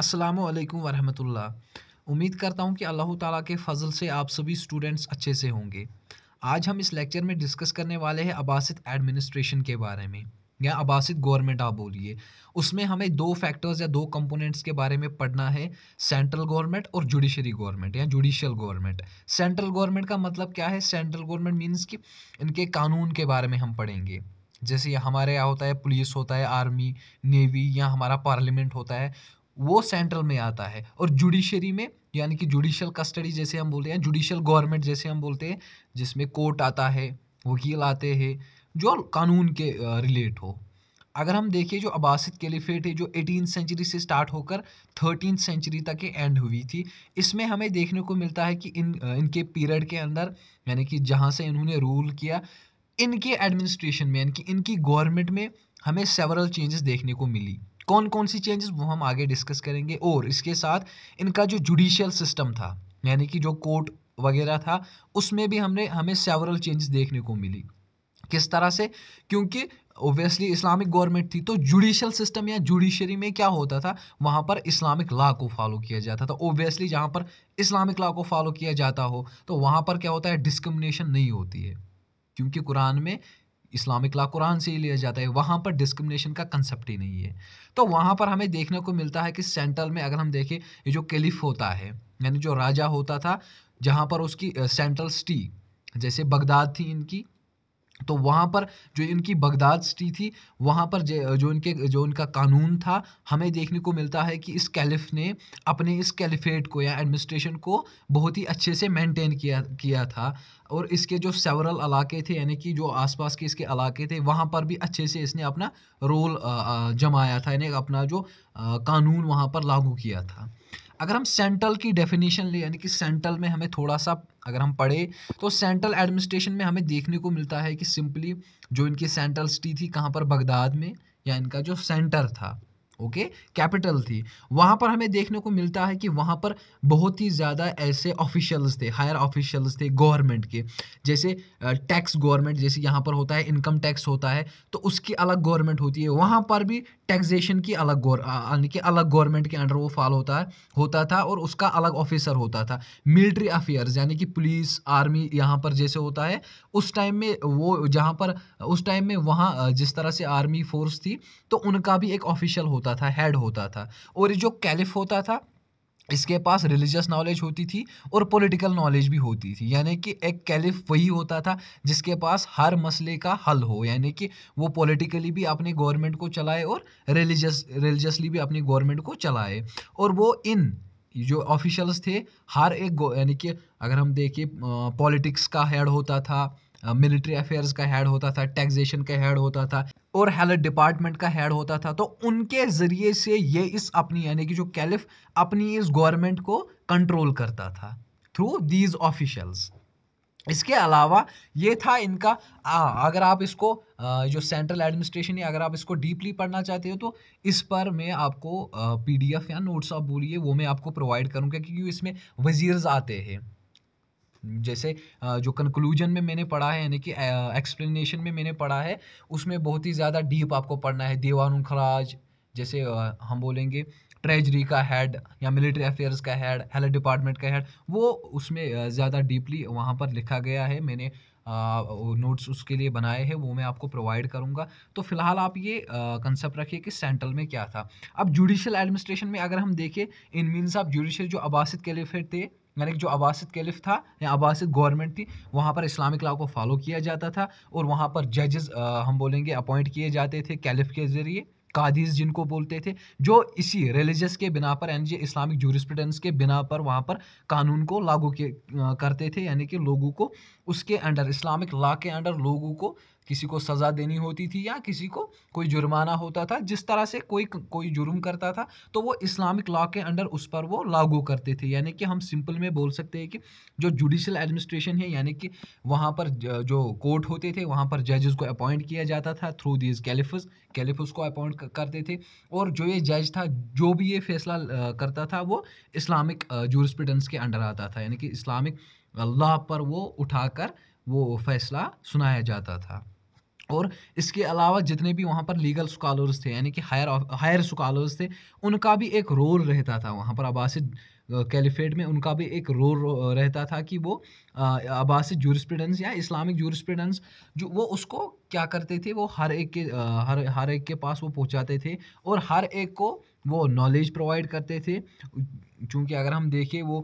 असलकम वरहमतुल्ला उम्मीद करता हूँ कि अल्लाह ताला के फजल से आप सभी स्टूडेंट्स अच्छे से होंगे आज हम इस लेक्चर में डिस्कस करने वाले हैं अबासित एडमिनिस्ट्रेशन के बारे में या अबासित गवर्नमेंट आप बोलिए उसमें हमें दो फैक्टर्स या दो कंपोनेंट्स के बारे में पढ़ना है सेंट्रल गवर्नमेंट और जुडिशरी गवर्नमेंट या जुडिशियल गवर्नमेंट सेंट्रल गवर्नमेंट का मतलब क्या है सेंट्रल गवर्नमेंट मीन्स कि इनके कानून के बारे में हम पढ़ेंगे जैसे हमारे यहाँ होता है पुलिस होता है आर्मी नेवी या हमारा पार्लियामेंट होता है वो सेंट्रल में आता है और जुडिशरी में यानी कि जुडिशल कस्टडी जैसे हम बोलते हैं जुडिशल गवर्नमेंट जैसे हम बोलते हैं जिसमें कोर्ट आता है वकील आते हैं जो कानून के रिलेट हो अगर हम देखें जो अबासित कैलिफेट है जो एटीन सेंचुरी से स्टार्ट होकर थर्टीन सेंचुरी तक एंड हुई थी इसमें हमें देखने को मिलता है कि इन इनके पीरियड के अंदर यानी कि जहाँ से इन्होंने रूल किया इनके एडमिनिस्ट्रेशन में यानी कि इनकी गवर्नमेंट में हमें सेवरल चेंजेस देखने को मिली कौन कौन सी चेंजेस वो हम आगे डिस्कस करेंगे और इसके साथ इनका जो जुडिशियल सिस्टम था यानी कि जो कोर्ट वगैरह था उसमें भी हमने हमें सेवरल चेंजेस देखने को मिली किस तरह से क्योंकि ओबियसली इस्लामिक गवर्नमेंट थी तो जुडिशल सिस्टम या जुडिशरी में क्या होता था वहाँ पर इस्लामिक लॉ को फॉलो किया जाता था ओबियसली जहाँ पर इस्लामिक लॉ को फॉलो किया जाता हो तो वहाँ पर क्या होता है डिस्क्रमिनेशन नहीं होती है क्योंकि कुरान में इस्लामिक ला कुरान से ही लिया जाता है वहाँ पर डिस्क्रिमिनेशन का कंसेप्ट ही नहीं है तो वहाँ पर हमें देखने को मिलता है कि सेंट्रल में अगर हम देखें ये जो कैलिफ होता है यानी जो राजा होता था जहाँ पर उसकी सेंट्रल सिटी जैसे बगदाद थी इनकी तो वहाँ पर जो इनकी बगदाद सिटी थी वहाँ पर जो इनके जो इनका कानून था हमें देखने को मिलता है कि इस कैलिफ ने अपने इस कैलिफेट को या एडमिनिस्ट्रेशन को बहुत ही अच्छे से मेंटेन किया किया था और इसके जो सेवरल इलाके थे यानी कि जो आसपास के इसके इलाके थे वहाँ पर भी अच्छे से इसने अपना रोल जमाया था यानी अपना जो कानून वहाँ पर लागू किया था अगर हम सेंट्रल की डेफिनेशन लें यानी कि सेंट्रल में हमें थोड़ा सा अगर हम पढ़े तो सेंट्रल एडमिनिस्ट्रेशन में हमें देखने को मिलता है कि सिंपली जो इनकी सेंट्रल सिटी थी कहाँ पर बगदाद में या इनका जो सेंटर था ओके okay? कैपिटल थी वहाँ पर हमें देखने को मिलता है कि वहाँ पर बहुत ही ज़्यादा ऐसे ऑफिशियल्स थे हायर ऑफिशियल्स थे गवर्नमेंट के जैसे टैक्स गवर्नमेंट जैसे यहाँ पर होता है इनकम टैक्स होता है तो उसकी अलग गवर्नमेंट होती है वहाँ पर भी टैक्सेशन की अलग यानी कि अलग गवर्नमेंट के अंडर वो फॉल होता है होता था और उसका अलग ऑफिसर होता था मिलिट्री अफेयर्स यानी कि पुलिस आर्मी यहाँ पर जैसे होता है उस टाइम में वो जहाँ पर उस टाइम में वहाँ जिस तरह से आर्मी फोर्स थी तो उनका भी एक ऑफिशियल होता होता था हेड होता था और जो कैलिफ होता था इसके पास रिलीजियस नॉलेज होती थी और पॉलिटिकल नॉलेज भी होती थी यानी कि एक कैलिफ वही होता था जिसके पास हर मसले का हल हो यानी कि वो पॉलिटिकली भी अपनी गवर्नमेंट को चलाए और रिलीजियस रिलीजियसली भी अपनी गवर्नमेंट को चलाए और वो इन जो ऑफिशल्स थे हर एक यानी कि अगर हम देखें पॉलिटिक्स का हेड होता था मिलिट्री अफेयर्स का हेड होता था टैक्सेशन का हेड होता था और हेल्थ डिपार्टमेंट का हेड होता था तो उनके ज़रिए से ये इस अपनी यानी कि जो कैलिफ अपनी इस गवर्नमेंट को कंट्रोल करता था थ्रू दीज ऑफिशल्स इसके अलावा ये था इनका आ, अगर आप इसको आ, जो सेंट्रल एडमिनिस्ट्रेशन है अगर आप इसको डीपली पढ़ना चाहते हो तो इस पर मैं आपको पीडीएफ या नोट्स आप बोलिए वो मैं आपको प्रोवाइड करूँगा क्योंकि इसमें वजीर्स आते हैं जैसे जो कंक्लूजन में मैंने पढ़ा है यानी कि एक्सप्लेनेशन में मैंने पढ़ा है उसमें बहुत ही ज़्यादा डीप आपको पढ़ना है देवान खराज जैसे हम बोलेंगे ट्रेजरी का हेड या मिलिट्री अफेयर्स का हेड हेल्थ डिपार्टमेंट का हेड वो उसमें ज़्यादा डीपली वहाँ पर लिखा गया है मैंने नोट्स उसके लिए बनाए हैं वो मैं आपको प्रोवाइड करूँगा तो फिलहाल आप ये कंसेप्ट रखिए कि सेंट्रल में क्या था अब जुडिशल एडमिनिस्ट्रेशन में अगर हम देखें इन मीन्स आप जुडिशल जो अबासित कैलिफेट थे यानी कि जो अबासित कैलिफ था या अबासित गवर्नमेंट थी वहाँ पर इस्लामिक लॉ को फॉलो किया जाता था और वहाँ पर जजेस हम बोलेंगे अपॉइंट किए जाते थे कैलिफ के ज़रिए कादीज जिनको बोलते थे जो इसी रिलीजस के बिना पर यानी इस्लामिक जूरिस्पिडेंस के बिना पर वहाँ पर कानून को लागू करते थे यानी कि लोगों को उसके अंडर इस्लामिक लॉ के अंडर लोगों को किसी को सज़ा देनी होती थी या किसी को कोई जुर्माना होता था जिस तरह से कोई कोई जुर्म करता था तो वो इस्लामिक लॉ के अंडर उस पर वो लागू करते थे यानी कि हम सिंपल में बोल सकते हैं कि जो जुडिशल एडमिनिस्ट्रेशन है यानी कि वहाँ पर जो कोर्ट होते थे वहाँ पर जजेस को अपॉइंट किया जाता था थ्रू दीज कैलिफस कैलिफस को अपॉइंट करते थे और जो ये जज था जो भी ये फैसला करता था वो इस्लामिक जूरिस्प्रूडेंस के अंडर आता था यानी कि इस्लामिक लॉ पर वो उठाकर वो फैसला सुनाया जाता था और इसके अलावा जितने भी वहाँ पर लीगल स्कॉलर्स थे यानी कि हायर हायर स्कॉलर्स थे उनका भी एक रोल रहता था वहाँ पर अबासिद कैलिफेट में उनका भी एक रोल रहता था कि वो अबासिद जूरिस्प्रूडेंस या इस्लामिक जूरिस्प्रूडेंस जो वो उसको क्या करते थे वो हर एक के हर हर एक के पास वो पहुँचाते थे और हर एक को वो नॉलेज प्रोवाइड करते थे चूँकि अगर हम देखें वो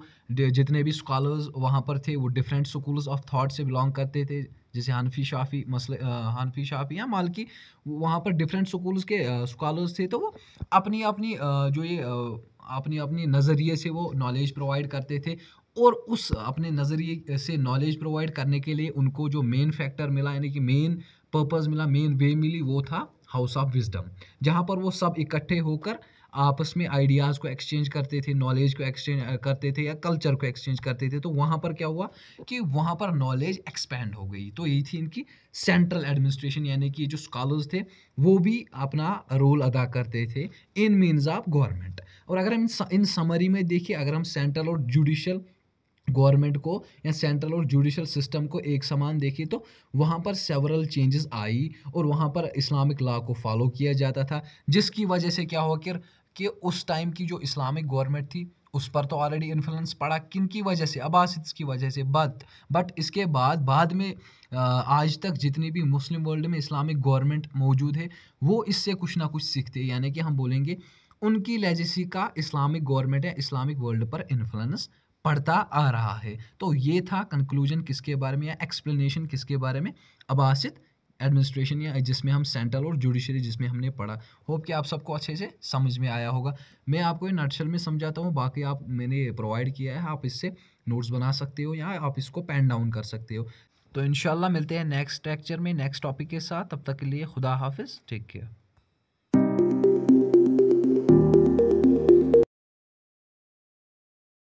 जितने भी स्कॉलर्स वहाँ पर थे वो डिफरेंट स्कूल्स ऑफ थाट से बिलोंग करते थे जैसे हनफी शाफी मसल हनफी शाफी या मालकी वहाँ पर डिफरेंट स्कूल्स के स्कॉलर्स थे तो वो अपनी अपनी जो ये अपनी अपनी नज़रिए से वो नॉलेज प्रोवाइड करते थे और उस अपने नज़रिए से नॉलेज प्रोवाइड करने के लिए उनको जो मेन फैक्टर मिला यानी कि मेन पर्पज़ मिला मेन वे मिली वो था हाउस ऑफ विजडम जहाँ पर वो सब इकट्ठे होकर आपस में आइडियाज़ को एक्सचेंज करते थे नॉलेज को एक्सचेंज करते थे या कल्चर को एक्सचेंज करते थे तो वहाँ पर क्या हुआ कि वहाँ पर नॉलेज एक्सपेंड हो गई तो यही थी इनकी सेंट्रल एडमिनिस्ट्रेशन यानी कि जो स्कॉलर्स थे वो भी अपना रोल अदा करते थे इन मीन्स ऑफ गवर्नमेंट और अगर हम इन समरी में देखिए अगर हम सेंट्रल और जुडिशल गवर्नमेंट को या सेंट्रल और जुडिशल सिस्टम को एक समान देखिए तो वहाँ पर सेवरल चेंजेस आई और वहाँ पर इस्लामिक लॉ को फॉलो किया जाता था जिसकी वजह से क्या हुआ कि, कि उस टाइम की जो इस्लामिक गवर्नमेंट थी उस पर तो ऑलरेडी इन्फ्लुएंस पड़ा किन की वजह से अबास की वजह से बट बट इसके बाद बाद में आज तक जितनी भी मुस्लिम वर्ल्ड में इस्लामिक गवर्नमेंट मौजूद है वो इससे कुछ ना कुछ सीखते यानी कि हम बोलेंगे उनकी लेजेसी का इस्लामिक गवर्नमेंट या इस्लामिक वर्ल्ड पर इन्फ्लुएंस पढ़ता आ रहा है तो ये था कंक्लूजन किसके बारे में या एक्सप्लेनेशन किसके बारे में अबासित एडमिनिस्ट्रेशन या जिसमें हम सेंट्रल और जुडिशरी जिसमें हमने पढ़ा होप कि आप सबको अच्छे से समझ में आया होगा मैं आपको नटशल में समझाता हूँ बाकी आप मैंने प्रोवाइड किया है आप इससे नोट्स बना सकते हो या आप इसको पैन डाउन कर सकते हो तो इनशाला मिलते हैं नेक्स्ट लेक्चर में नेक्स्ट टॉपिक के साथ तब तक के लिए खुदा हाफिज़ टेक केयर